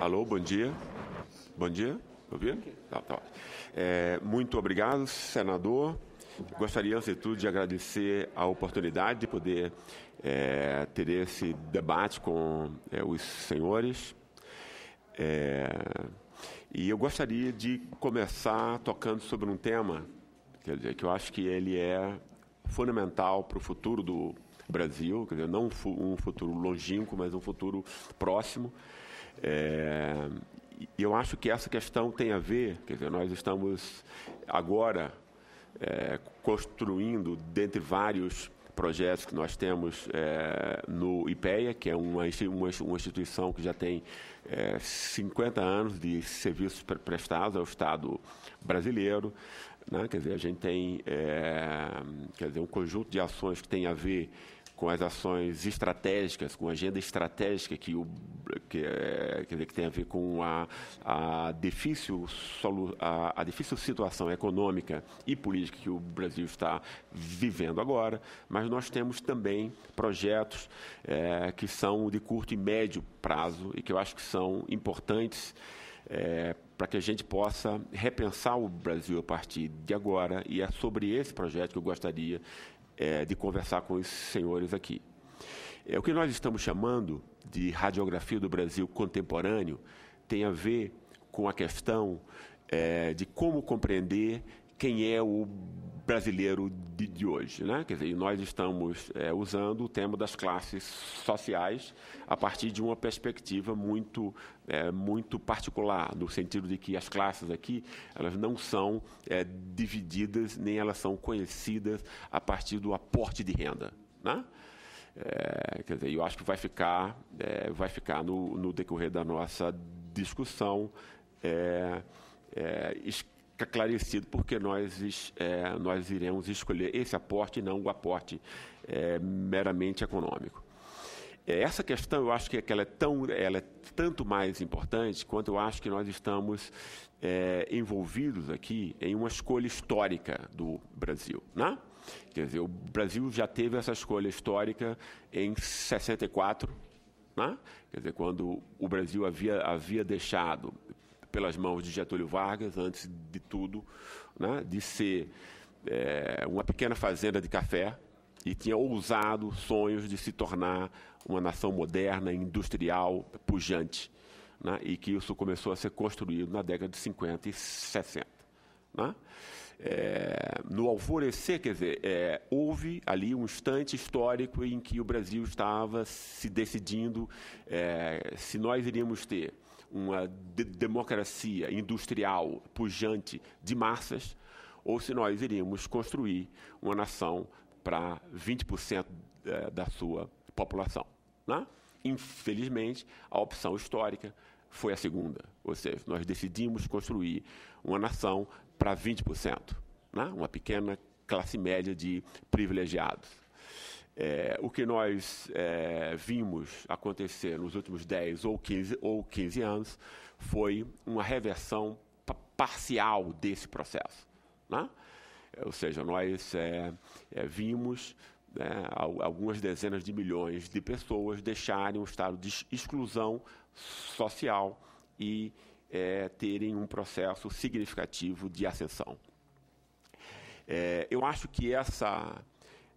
Alô, bom dia. Bom dia. Tá ouvindo? Tá, tá. É, muito obrigado, senador. Gostaria, antes de tudo, de agradecer a oportunidade de poder é, ter esse debate com é, os senhores. É, e eu gostaria de começar tocando sobre um tema quer dizer, que eu acho que ele é fundamental para o futuro do Brasil, quer dizer, não um futuro longínquo, mas um futuro próximo, é, eu acho que essa questão tem a ver, quer dizer, nós estamos agora é, construindo, dentre vários projetos que nós temos é, no IPEA, que é uma, uma, uma instituição que já tem é, 50 anos de serviços prestados ao Estado brasileiro. Né? Quer dizer, a gente tem é, quer dizer, um conjunto de ações que tem a ver com as ações estratégicas, com a agenda estratégica que, o, que, é, que tem a ver com a, a, difícil, a, a difícil situação econômica e política que o Brasil está vivendo agora, mas nós temos também projetos é, que são de curto e médio prazo e que eu acho que são importantes. É, para que a gente possa repensar o Brasil a partir de agora. E é sobre esse projeto que eu gostaria é, de conversar com os senhores aqui. É, o que nós estamos chamando de radiografia do Brasil contemporâneo tem a ver com a questão é, de como compreender quem é o brasileiro de, de, hoje, né? Quer dizer, nós estamos é, usando o tema das classes sociais a partir de uma perspectiva muito, é, muito particular, no sentido de que as classes aqui elas não são é, divididas nem elas são conhecidas a partir do aporte de renda, né? É, quer dizer, eu acho que vai ficar, é, vai ficar no, no, decorrer da nossa discussão é, é fica clarecido porque nós, é, nós iremos escolher esse aporte e não o aporte é, meramente econômico. É, essa questão, eu acho é que ela é, tão, ela é tanto mais importante quanto eu acho que nós estamos é, envolvidos aqui em uma escolha histórica do Brasil. Né? Quer dizer, o Brasil já teve essa escolha histórica em 64, né? quer dizer, quando o Brasil havia, havia deixado pelas mãos de Getúlio Vargas, antes de tudo, né, de ser é, uma pequena fazenda de café e tinha ousado sonhos de se tornar uma nação moderna, industrial, pujante. Né, e que isso começou a ser construído na década de 50 e 60. Né? É, no alvorecer, quer dizer, é, houve ali um instante histórico em que o Brasil estava se decidindo é, se nós iríamos ter uma de democracia industrial pujante de massas, ou se nós iríamos construir uma nação para 20% é, da sua população. Né? Infelizmente, a opção histórica foi a segunda, ou seja, nós decidimos construir uma nação para 20%, né? uma pequena classe média de privilegiados é, o que nós é, vimos acontecer nos últimos 10 ou 15, ou 15 anos foi uma reversão parcial desse processo. Né? Ou seja, nós é, é vimos né, algumas dezenas de milhões de pessoas deixarem o estado de exclusão social e é, terem um processo significativo de ascensão. É, eu acho que essa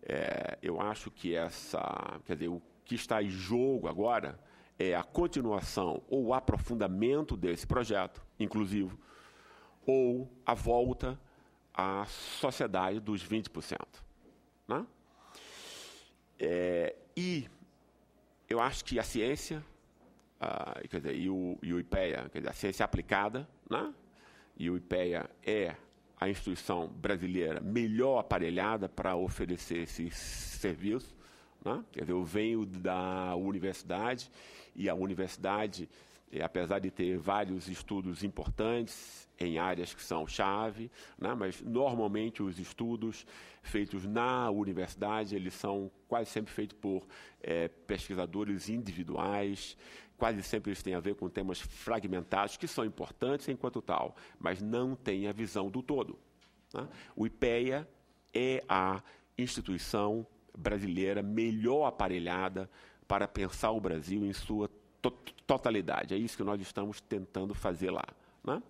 é, eu acho que essa, quer dizer, o que está em jogo agora é a continuação ou o aprofundamento desse projeto, inclusive, ou a volta à sociedade dos 20%. Né? É, e eu acho que a ciência, ah, quer dizer, e o, e o IPEA, quer dizer, a ciência aplicada, né? e o IPEA é a instituição brasileira melhor aparelhada para oferecer esse serviço. Né? Quer dizer, eu venho da universidade e a universidade, eh, apesar de ter vários estudos importantes em áreas que são chave, né? mas normalmente os estudos feitos na universidade eles são quase sempre feitos por eh, pesquisadores individuais, Quase sempre eles têm a ver com temas fragmentados, que são importantes enquanto tal, mas não têm a visão do todo. Né? O IPEA é a instituição brasileira melhor aparelhada para pensar o Brasil em sua to totalidade. É isso que nós estamos tentando fazer lá. Né?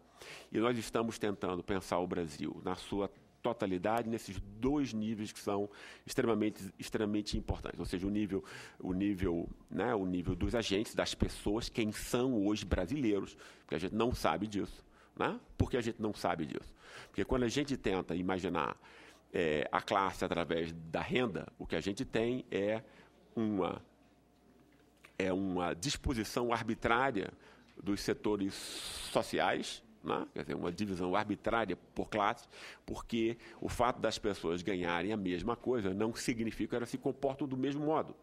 E nós estamos tentando pensar o Brasil na sua totalidade nesses dois níveis que são extremamente, extremamente importantes. Ou seja, o nível, o nível, né, o nível dos agentes, das pessoas, quem são hoje brasileiros, porque a gente não sabe disso. Né? Por que a gente não sabe disso? Porque quando a gente tenta imaginar é, a classe através da renda, o que a gente tem é uma, é uma disposição arbitrária dos setores sociais né? quer dizer, uma divisão arbitrária por classes, porque o fato das pessoas ganharem a mesma coisa não significa que elas se comportam do mesmo modo.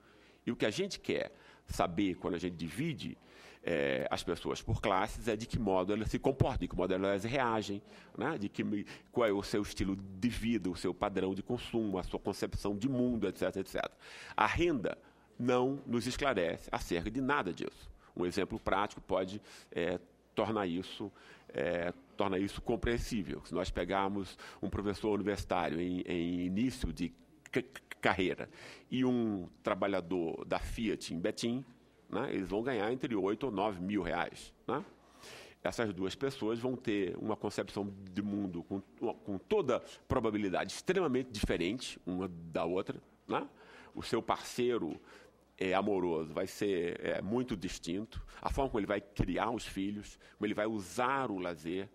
E o que a gente quer saber quando a gente divide é, as pessoas por classes é de que modo elas se comportam, de que modo elas reagem, né? de que, qual é o seu estilo de vida, o seu padrão de consumo, a sua concepção de mundo, etc. etc. A renda não nos esclarece acerca de nada disso. Um exemplo prático pode é, tornar isso é, torna isso compreensível. Se nós pegarmos um professor universitário em, em início de carreira e um trabalhador da Fiat em Betim, né, eles vão ganhar entre 8 ou 9 mil reais. Né? Essas duas pessoas vão ter uma concepção de mundo com, com toda probabilidade extremamente diferente uma da outra. Né? O seu parceiro é, amoroso vai ser é, muito distinto. A forma como ele vai criar os filhos, como ele vai usar o lazer,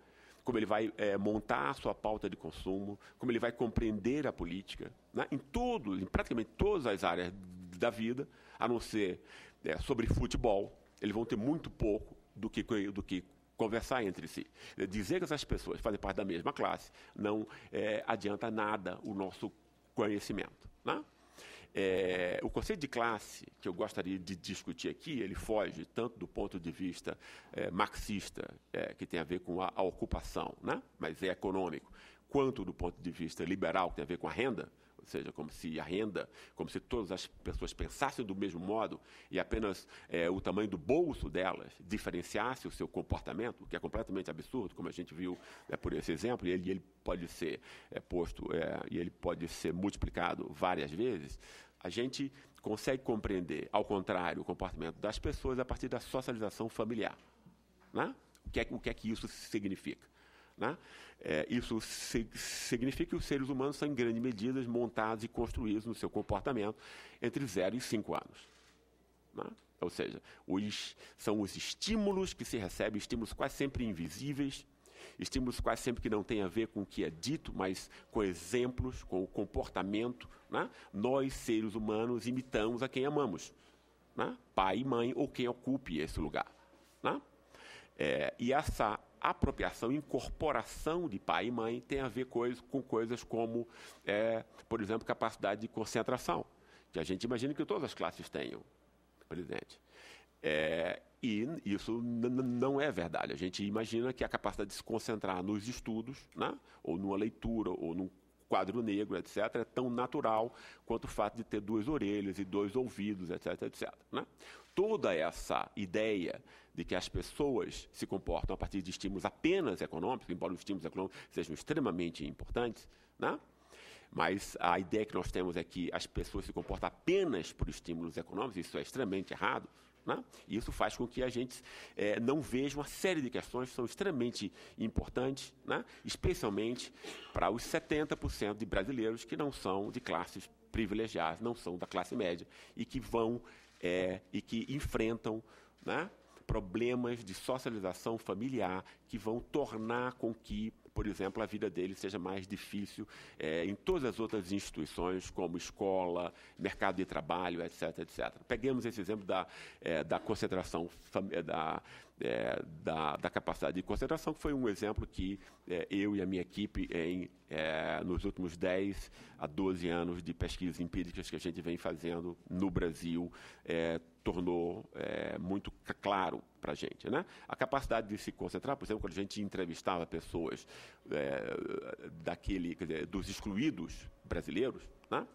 como ele vai é, montar a sua pauta de consumo, como ele vai compreender a política. Né? Em todos, em praticamente todas as áreas da vida, a não ser é, sobre futebol, eles vão ter muito pouco do que, do que conversar entre si. É, dizer que essas pessoas fazem parte da mesma classe não é, adianta nada o nosso conhecimento. Né? É, o conceito de classe que eu gostaria de discutir aqui, ele foge tanto do ponto de vista é, marxista, é, que tem a ver com a, a ocupação, né? mas é econômico, quanto do ponto de vista liberal, que tem a ver com a renda, ou seja, como se a renda, como se todas as pessoas pensassem do mesmo modo e apenas é, o tamanho do bolso delas diferenciasse o seu comportamento, o que é completamente absurdo, como a gente viu né, por esse exemplo, e ele, ele pode ser é, posto é, e ele pode ser multiplicado várias vezes, a gente consegue compreender, ao contrário, o comportamento das pessoas a partir da socialização familiar. Né? O, que é, o que é que isso significa? Né? É, isso se, significa que os seres humanos são, em grande medida, montados e construídos no seu comportamento entre 0 e 5 anos. Né? Ou seja, os, são os estímulos que se recebe, estímulos quase sempre invisíveis, estímulos quase sempre que não têm a ver com o que é dito, mas com exemplos, com o comportamento. Né? Nós, seres humanos, imitamos a quem amamos. Né? Pai e mãe, ou quem ocupe esse lugar. Né? É, e essa apropriação, incorporação de pai e mãe tem a ver coisa, com coisas como, é, por exemplo, capacidade de concentração, que a gente imagina que todas as classes tenham, presidente. É, e isso não é verdade. A gente imagina que a capacidade de se concentrar nos estudos, né? ou numa leitura, ou num quadro negro, etc., é tão natural quanto o fato de ter duas orelhas e dois ouvidos, etc., etc. Né? Toda essa ideia de que as pessoas se comportam a partir de estímulos apenas econômicos, embora os estímulos econômicos sejam extremamente importantes, né? Mas a ideia que nós temos é que as pessoas se comportam apenas por estímulos econômicos, isso é extremamente errado, né? Isso faz com que a gente é, não veja uma série de questões que são extremamente importantes, né? especialmente para os 70% de brasileiros que não são de classes privilegiadas, não são da classe média e que vão é, e que enfrentam né? problemas de socialização familiar que vão tornar com que por exemplo, a vida dele seja mais difícil é, em todas as outras instituições, como escola, mercado de trabalho, etc. etc. Peguemos esse exemplo da, é, da concentração, eh, da, é, da, da, capacidade de concentração, que foi um exemplo que eu e a minha equipe, em, nos últimos 10 a 12 anos de pesquisas empíricas que a gente vem fazendo no Brasil, tornou é, muito claro para a gente. Né? A capacidade de se concentrar, por exemplo, quando a gente entrevistava pessoas é, daquele, dizer, dos excluídos brasileiros, né?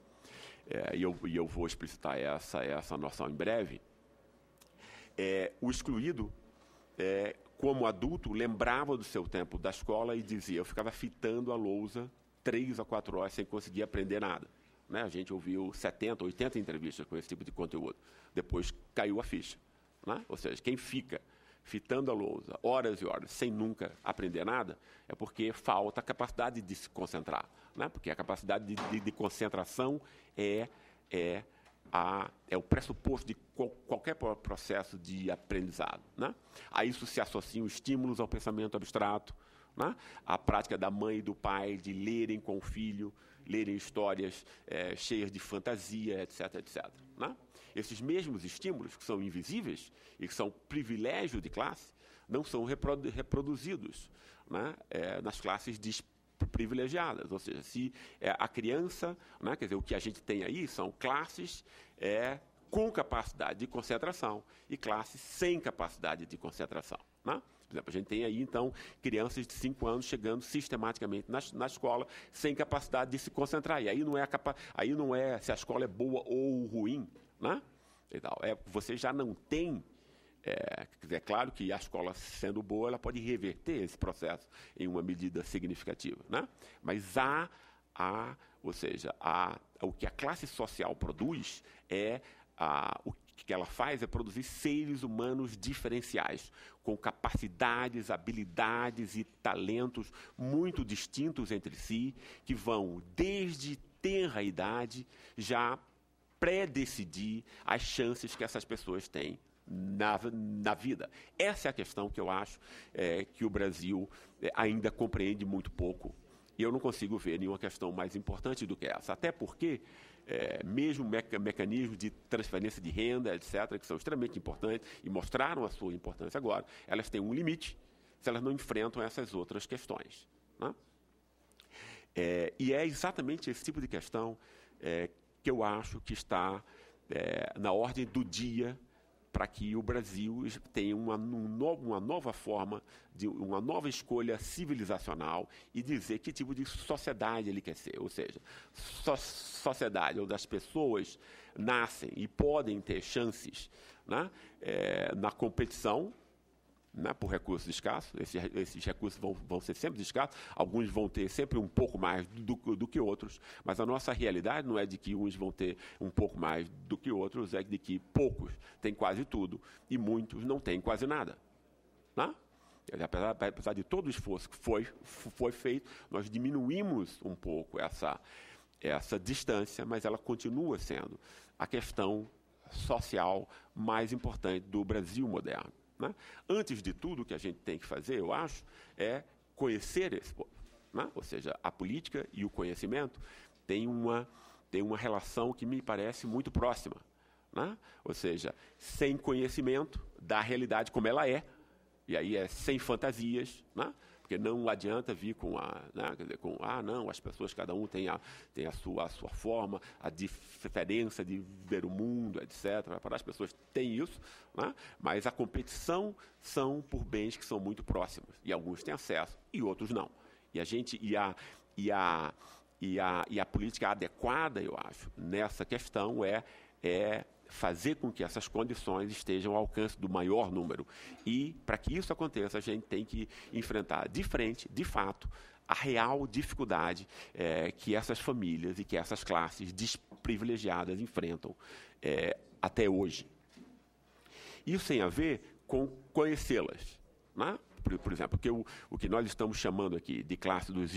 É, e, eu, e eu vou explicitar essa, essa noção em breve, é, o excluído, é, como adulto, lembrava do seu tempo da escola e dizia, eu ficava fitando a lousa três a quatro horas sem conseguir aprender nada. Né? A gente ouviu 70, 80 entrevistas com esse tipo de conteúdo. Depois caiu a ficha. Né? Ou seja, quem fica fitando a lousa horas e horas sem nunca aprender nada é porque falta a capacidade de se concentrar. Né? Porque a capacidade de, de, de concentração é, é, a, é o pressuposto de qual, qualquer processo de aprendizado. Né? A isso se associam estímulos ao pensamento abstrato, né? a prática da mãe e do pai de lerem com o filho lerem histórias é, cheias de fantasia, etc, etc. Né? Esses mesmos estímulos, que são invisíveis e que são privilégio de classe, não são reprodu reproduzidos né? é, nas classes privilegiadas, ou seja, se é, a criança, né? quer dizer, o que a gente tem aí são classes é, com capacidade de concentração e classes sem capacidade de concentração. Né? exemplo, a gente tem aí, então, crianças de 5 anos chegando sistematicamente na, na escola sem capacidade de se concentrar. E aí não é, capa, aí não é se a escola é boa ou ruim, né? E tal. É, você já não tem é, é, claro que a escola sendo boa, ela pode reverter esse processo em uma medida significativa, né? Mas há, há ou seja, há, o que a classe social produz é a, o que ela faz é produzir seres humanos diferenciais, com capacidades, habilidades e talentos muito distintos entre si, que vão desde tenra idade já pré-decidir as chances que essas pessoas têm na, na vida. Essa é a questão que eu acho é, que o Brasil é, ainda compreende muito pouco. E eu não consigo ver nenhuma questão mais importante do que essa. Até porque é, mesmo meca mecanismos de transferência de renda, etc., que são extremamente importantes e mostraram a sua importância agora, elas têm um limite se elas não enfrentam essas outras questões. Né? É, e é exatamente esse tipo de questão é, que eu acho que está é, na ordem do dia para que o Brasil tenha uma, um uma nova forma, de uma nova escolha civilizacional e dizer que tipo de sociedade ele quer ser. Ou seja, so, sociedade onde as pessoas nascem e podem ter chances né, é, na competição né, por recursos escassos. Esses, esses recursos vão, vão, ser sempre escassos. Alguns vão ter sempre um pouco mais do, do, que outros, mas a nossa realidade não é de que uns vão ter um pouco mais do que outros, é de que poucos têm quase tudo e muitos não têm quase nada. Né? Apesar, apesar de todo o esforço que foi, foi feito, nós diminuímos um pouco essa, essa distância, mas ela continua sendo a questão social mais importante do Brasil moderno. Né? Antes de tudo, o que a gente tem que fazer, eu acho, é conhecer esse povo. Né? Ou seja, a política e o conhecimento têm uma, têm uma relação que me parece muito próxima. Né? Ou seja, sem conhecimento da realidade como ela é, e aí é sem fantasias, né? Porque não adianta vir com a, né, dizer, com, ah, não, as pessoas, cada um tem a, tem a, sua, a sua forma, a diferença de ver o mundo, etc. Para as pessoas têm isso, né? mas a competição são por bens que são muito próximos. E alguns têm acesso e outros não. E a gente, e a, e a, e a, e a política adequada, eu acho, nessa questão é, é fazer com que essas condições estejam ao alcance do maior número. E, para que isso aconteça, a gente tem que enfrentar de frente, de fato, a real dificuldade é, que essas famílias e que essas classes desprivilegiadas enfrentam é, até hoje. Isso tem a ver com conhecê-las. Né? Por, por, exemplo, que o, o que nós estamos chamando aqui de classe dos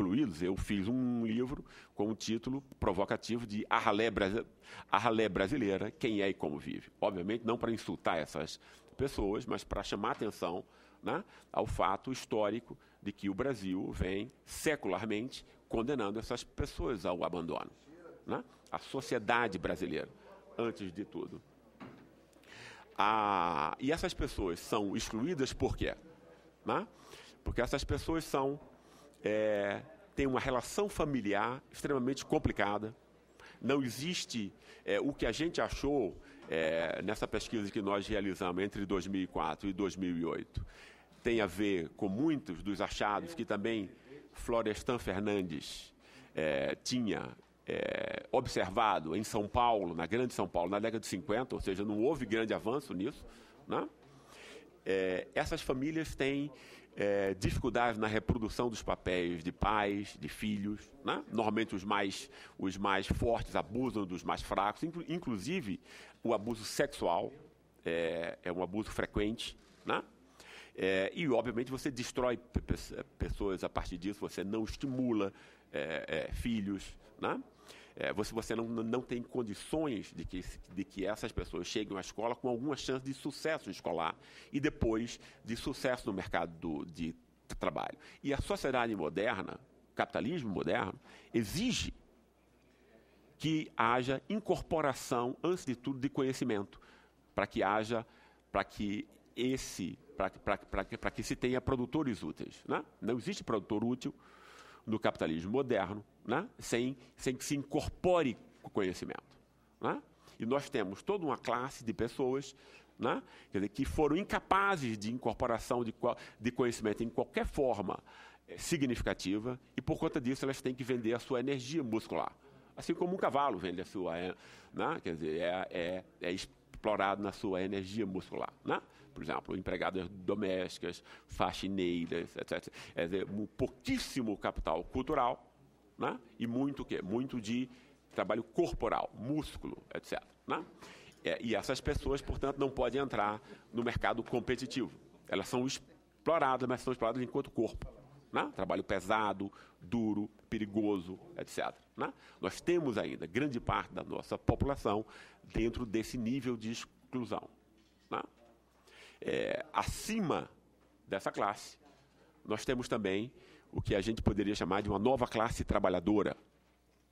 incluídos, eu fiz um livro com o título provocativo de A Ralé Brasileira, Quem é e Como Vive. Obviamente, não para insultar essas pessoas, mas para chamar atenção né, ao fato histórico de que o Brasil vem secularmente condenando essas pessoas ao abandono. Né? A sociedade brasileira, antes de tudo. Ah, e essas pessoas são excluídas por quê? Né? Porque essas pessoas são é, tem uma relação familiar extremamente complicada. Não existe é, o que a gente achou é, nessa pesquisa que nós realizamos entre 2004 e 2008. Tem a ver com muitos dos achados que também Florestan Fernandes é, tinha é, observado em São Paulo, na Grande São Paulo, na década de 50, ou seja, não houve grande avanço nisso. Né? É, essas famílias têm é, dificuldade na reprodução dos papéis de pais, de filhos. Né? Normalmente os mais, os mais fortes abusam dos mais fracos, inclu, inclusive o abuso sexual é, é um abuso frequente. Né? É, e, obviamente, você destrói pessoas a partir disso, você não estimula é, é, filhos. Né? é, você, você não, não tem condições de que, de que essas pessoas cheguem à escola com alguma chance de sucesso escolar e depois de sucesso no mercado do, de trabalho. E a sociedade moderna, capitalismo moderno, exige que haja incorporação, antes de tudo, de conhecimento, para que haja, para que esse, para que, que, que se tenha produtores úteis. Né? Não existe produtor útil do capitalismo moderno, né? sem, sem que se incorpore o conhecimento. Né? E nós temos toda uma classe de pessoas né? dizer, que foram incapazes de incorporação de, de conhecimento em qualquer forma eh, significativa e por conta disso elas têm que vender a sua energia muscular assim como um cavalo vende a sua eh, né? quer dizer é, é, é explorado na sua energia muscular. Né? Por exemplo, empregadas domésticas, faxineiras, etc. É dizer, um pouquíssimo capital cultural né? e muito que Muito de trabalho corporal, músculo, etc. Né? É, e essas pessoas, portanto, não podem entrar no mercado competitivo. Elas são exploradas, mas são exploradas enquanto corpo. Né? Trabalho pesado, duro, perigoso, etc. Né? Nós temos ainda grande parte da nossa população dentro desse nível de exclusão. Né? É, acima dessa classe, nós temos também o que a gente poderia chamar de uma nova classe trabalhadora,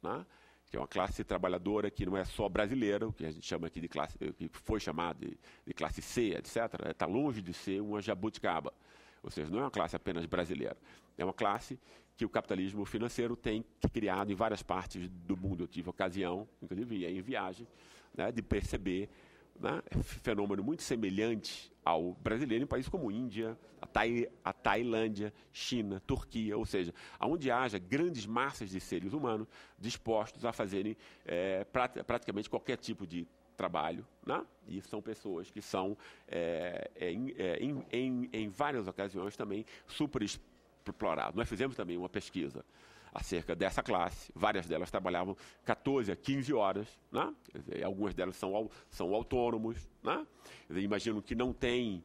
né? que é uma classe trabalhadora que não é só brasileira, o que a gente chama aqui de classe, que foi chamada de, de classe C, etc., está né? longe de ser uma jabuticaba. Ou seja, não é uma classe apenas brasileira, é uma classe que o capitalismo financeiro tem criado em várias partes do mundo. Eu tive ocasião, inclusive em viagem, né, de perceber né, fenômeno muito semelhante ao brasileiro em países como Índia, a, a Tailândia, China, Turquia, ou seja, onde haja grandes massas de seres humanos dispostos a fazerem é, eh, prat praticamente qualquer tipo de trabalho, né? e são pessoas que são, é, é em, é, em, em, em, várias ocasiões, também super exploradas. Nós fizemos também uma pesquisa acerca dessa classe, várias delas trabalhavam 14 a 15 horas, né? algumas delas são, são autônomos, né? imagino que não tem,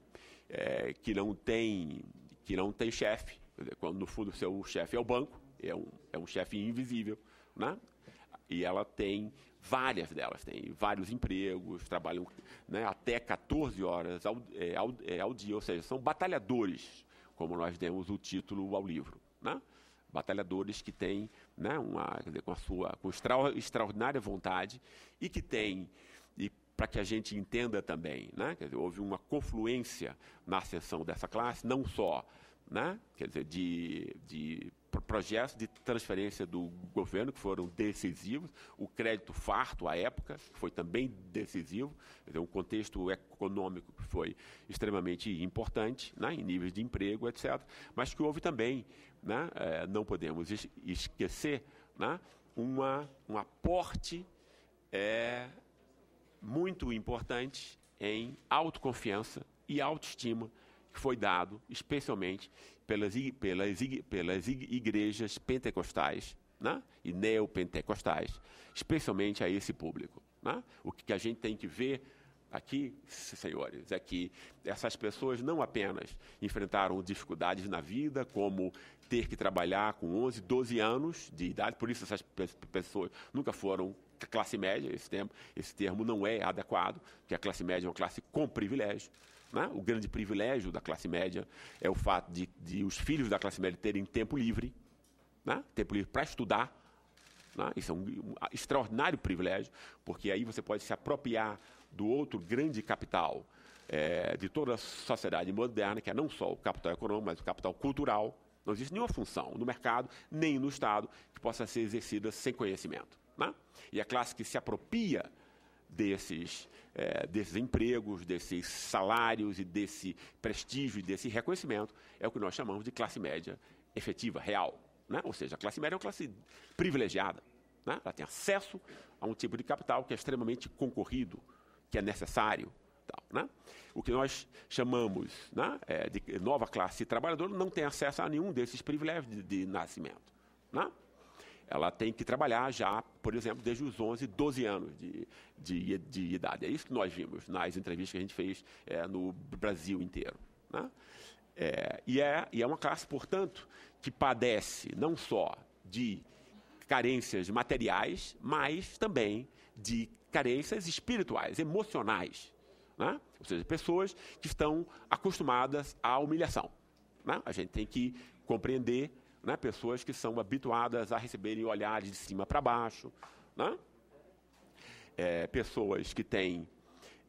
é, que não tem, que não tem chefe, quando no fundo seu chefe é o banco, é um, é um chefe invisível, né? e ela tem Várias delas têm vários empregos, trabalham né, até 14 horas ao, é, ao, é, ao, dia, ou seja, são batalhadores, como nós demos o título ao livro. Né? Batalhadores que têm, né, uma, dizer, com a sua com extra, extraordinária vontade e que têm, e para que a gente entenda também, né, dizer, houve uma confluência na ascensão dessa classe, não só né? quer dizer, de, de projetos de transferência do governo que foram decisivos, o crédito farto à época foi também decisivo, dizer, um contexto econômico que foi extremamente importante, né, em níveis de emprego, etc. Mas que houve também, né, é, não podemos esquecer, né, uma, um aporte é, muito importante em autoconfiança e autoestima que foi dado especialmente pelas, pelas, pelas igrejas pentecostais né? e neopentecostais, especialmente a esse público. Né? O que a gente tem que ver aqui, senhores, é que essas pessoas não apenas enfrentaram dificuldades na vida, como ter que trabalhar com 11, 12 anos de idade, por isso essas pessoas nunca foram classe média, esse termo, esse termo não é adequado, porque a classe média é uma classe com privilégio. Né? O grande privilégio da classe média é o fato de, de os filhos da classe média terem tempo livre, né? tempo livre para estudar. Né? Isso é um, um ah, extraordinário privilégio, porque aí você pode se apropriar do outro grande capital é, de toda a sociedade moderna, que é não só o capital econômico, mas o capital cultural. Não existe nenhuma função no mercado, nem no Estado, que possa ser exercida sem conhecimento. Né? E a classe que se apropria desses, é, desses empregos, desses salários e desse prestígio e desse reconhecimento é o que nós chamamos de classe média efetiva, real. Né? Ou seja, a classe média é uma classe privilegiada. Né? Ela tem acesso a um tipo de capital que é extremamente concorrido, que é necessário. Tal, né? O que nós chamamos né, é, de nova classe trabalhadora não tem acesso a nenhum desses privilégios de, de nascimento. Né? Ela tem que trabalhar já, por exemplo, desde os 11, 12 anos de, de, de idade. É isso que nós vimos nas entrevistas que a gente fez é, no Brasil inteiro. Né? É, e, é, e é uma classe, portanto, que padece não só de carências materiais, mas também de carências espirituais, emocionais. Né? Ou seja, pessoas que estão acostumadas à humilhação. Né? A gente tem que compreender né? Pessoas que são habituadas a receberem olhares de cima para baixo. Né? É, pessoas que têm.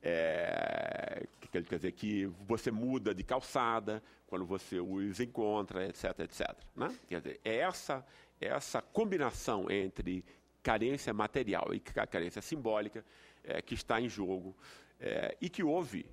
É, quer dizer, que você muda de calçada quando você os encontra, etc, etc. Né? Quer dizer, é essa, é essa combinação entre carência material e carência simbólica é, que está em jogo é, e que houve,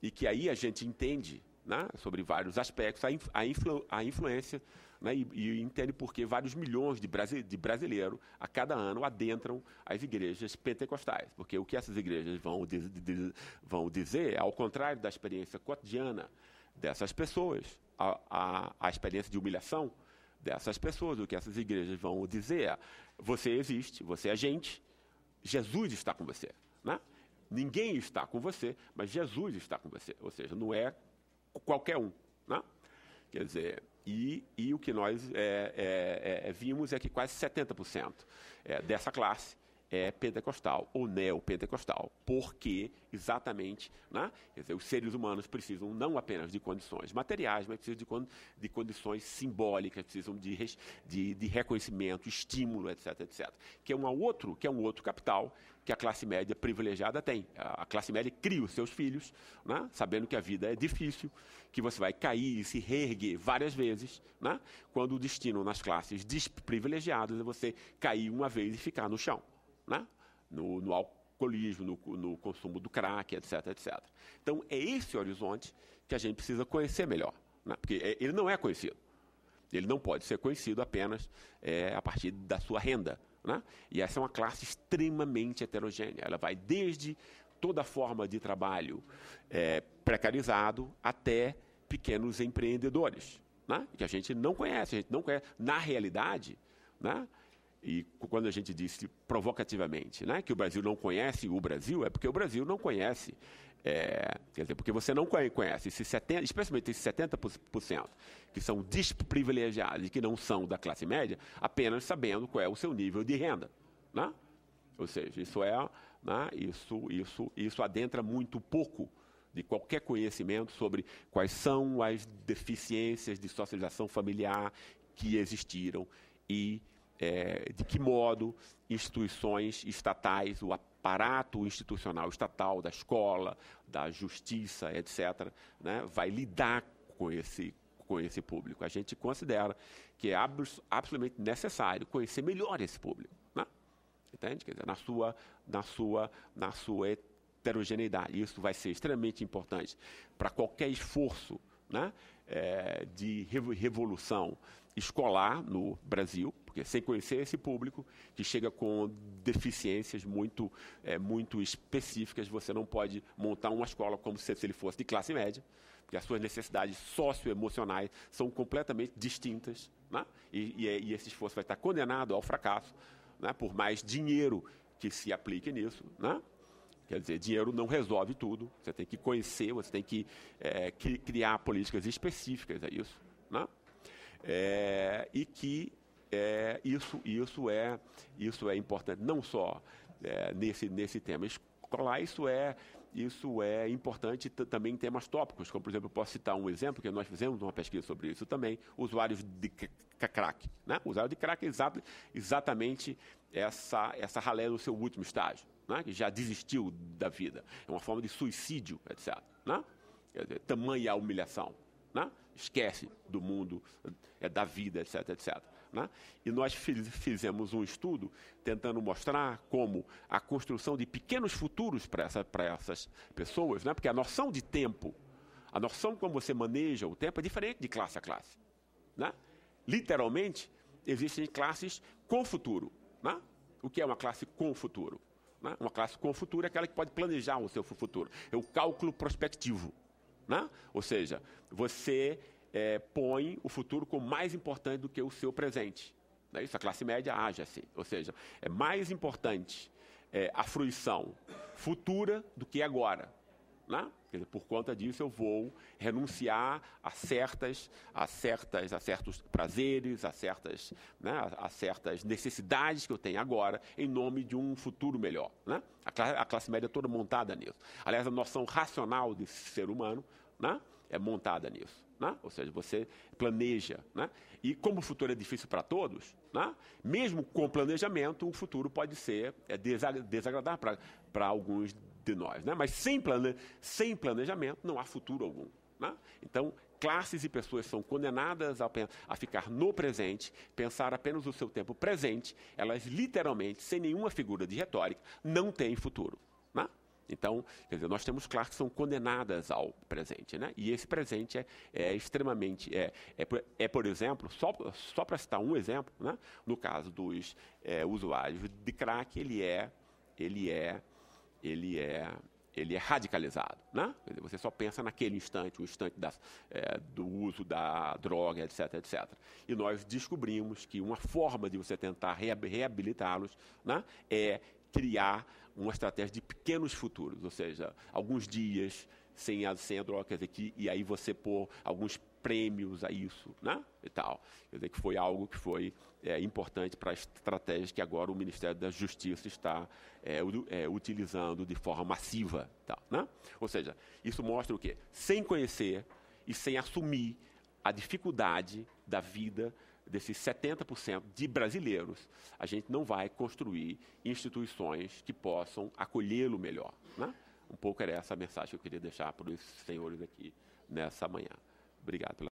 e que aí a gente entende, né, sobre vários aspectos, a, influ, a influência né? e, e entende por que vários milhões de, brasi de brasileiros a cada ano adentram as igrejas pentecostais. Porque o que essas igrejas vão, diz, diz, vão dizer, é, ao contrário da experiência cotidiana dessas pessoas, a, a, a experiência de humilhação dessas pessoas, o que essas igrejas vão dizer é: você existe, você é gente, Jesus está com você. Né? Ninguém está com você, mas Jesus está com você. Ou seja, não é qualquer um. Né? Quer dizer, e, e o que nós é, é, é, é vimos é que quase 70% é, dessa classe é pentecostal ou neopentecostal, porque exatamente né, dizer, os seres humanos precisam não apenas de condições materiais, mas precisam de, de condições simbólicas, precisam de, de, de, reconhecimento, estímulo, etc, etc. Que é, outro, que é um outro capital que a classe média privilegiada tem. A classe média cria os seus filhos, né, sabendo que a vida é difícil, que você vai cair e se reerguer várias vezes, né, quando o destino nas classes desprivilegiadas é você cair uma vez e ficar no chão né? no, no alcoolismo, no, no consumo do crack, etc, etc. Então, é esse horizonte que a gente precisa conhecer melhor, né? porque é, ele não é conhecido. Ele não pode ser conhecido apenas é, a partir da sua renda. Né? E essa é uma classe extremamente heterogênea. Ela vai desde toda forma de trabalho é, precarizado até pequenos empreendedores, né? que a gente não conhece, a gente não conhece. Na realidade, né? e quando a gente disse provocativamente né, que o Brasil não conhece o Brasil, é porque o Brasil não conhece. É, quer dizer, porque você não conhece, esses 70, especialmente esses 70% que são desprivilegiados e que não são da classe média, apenas sabendo qual é o seu nível de renda. Né? Ou seja, isso é, né, isso, isso, isso adentra muito pouco de qualquer conhecimento sobre quais são as deficiências de socialização familiar que existiram e é, de que modo instituições estatais, o aparato institucional estatal, da escola, da justiça, etc., né, vai lidar com esse, com esse público. A gente considera que é abs, absolutamente necessário conhecer melhor esse público. Né? Entende? Quer dizer, na sua, na sua, na sua heterogeneidade. Isso vai ser extremamente importante para qualquer esforço né, é, de revolução escolar no Brasil, porque sem conhecer esse público que chega com deficiências muito, é, muito específicas, você não pode montar uma escola como se, ele fosse de classe média, porque as suas necessidades socioemocionais são completamente distintas, né? e, e, e, esse esforço vai estar condenado ao fracasso, né? por mais dinheiro que se aplique nisso, né? Quer dizer, dinheiro não resolve tudo. Você tem que conhecer, você tem que é, criar políticas específicas a é isso. Né? É, e que é, isso, isso, é, isso é importante, não só é, nesse, nesse tema escolar, isso é, isso é importante também em temas tópicos, como, por exemplo, eu posso citar um exemplo, que nós fizemos uma pesquisa sobre isso também, usuários de crack. Né? Usuário de crack é exatamente essa, essa ralé no seu último estágio, né? que já desistiu da vida. É uma forma de suicídio, etc. Né? Quer dizer, tamanha humilhação. Né? Esquece do mundo, é, da vida, etc, etc. Né? E nós fiz, fizemos um estudo tentando mostrar como a construção de pequenos futuros para essa, essas pessoas, né? porque a noção de tempo, a noção como você maneja o tempo é diferente de classe a classe. Né? Literalmente, existem classes com futuro. Né? O que é uma classe com futuro? Né? Uma classe com futuro é aquela que pode planejar o seu futuro. É o cálculo prospectivo. Né? Ou seja, você é, põe o futuro como mais importante do que o seu presente. Né? Isso a classe média age assim. Ou seja, é mais importante é, a fruição futura do que agora. Né? Dizer, por conta disso, eu vou renunciar a certas, a certas, a certos prazeres, a certas, né, a certas necessidades que eu tenho agora, em nome de um futuro melhor. Né? A, classe, a, classe, média é toda montada nisso. Aliás, a noção racional de ser humano né? é montada nisso. Né? Ou seja, você planeja. Né? E como o futuro é difícil para todos, mesmo com planejamento, o futuro pode ser é desagradável para alguns de nós. Né? Mas sem, plane... sem planejamento não há futuro algum. Né? Então, classes e pessoas são condenadas a, a, ficar no presente, pensar apenas o seu tempo presente, elas literalmente, sem nenhuma figura de retórica, não têm futuro. Né? Então, quer dizer, nós temos classes que são condenadas ao presente, né? E esse presente é, é extremamente, é, é, é, por exemplo, só, só para citar um exemplo, né? No caso dos é, usuários de crack, ele é, ele é ele é ele é radicalizado, né? Você só pensa naquele instante, o instante da, é, do uso da droga, etc, etc. E nós descobrimos que uma forma de você tentar reabilitá-los, né, é criar uma estratégia de pequenos futuros, ou seja, alguns dias sem a, sem a droga, quer dizer, que, e aí você pôr alguns prêmios a isso, né? E tal. Quer dizer, que foi algo que foi é, importante para a estratégias que agora o Ministério da Justiça está é, é, utilizando de forma massiva, tal, né? Ou seja, isso mostra o quê? Sem conhecer e sem assumir a dificuldade da vida desses 70% de brasileiros, a gente não vai construir instituições que possam acolhê-lo melhor, né? Um pouco era essa a mensagem que eu queria deixar para os senhores aqui nessa manhã. Obrigado.